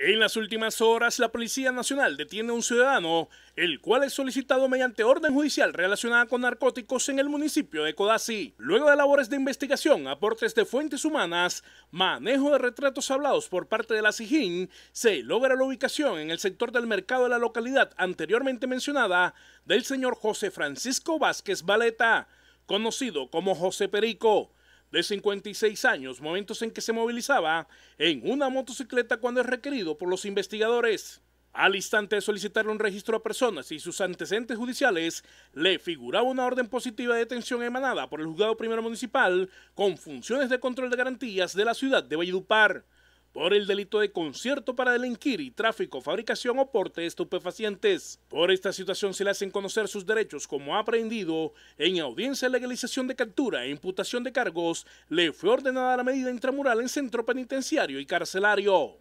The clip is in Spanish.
En las últimas horas, la Policía Nacional detiene a un ciudadano, el cual es solicitado mediante orden judicial relacionada con narcóticos en el municipio de Codazzi. Luego de labores de investigación, aportes de fuentes humanas, manejo de retratos hablados por parte de la SIGIN, se logra la ubicación en el sector del mercado de la localidad anteriormente mencionada del señor José Francisco Vázquez Valeta, conocido como José Perico de 56 años, momentos en que se movilizaba en una motocicleta cuando es requerido por los investigadores. Al instante de solicitar un registro a personas y sus antecedentes judiciales, le figuraba una orden positiva de detención emanada por el Juzgado Primero Municipal con funciones de control de garantías de la ciudad de Valledupar por el delito de concierto para delinquir y tráfico, fabricación o porte de estupefacientes. Por esta situación se le hacen conocer sus derechos como aprehendido. En audiencia de legalización de captura e imputación de cargos, le fue ordenada la medida intramural en centro penitenciario y carcelario.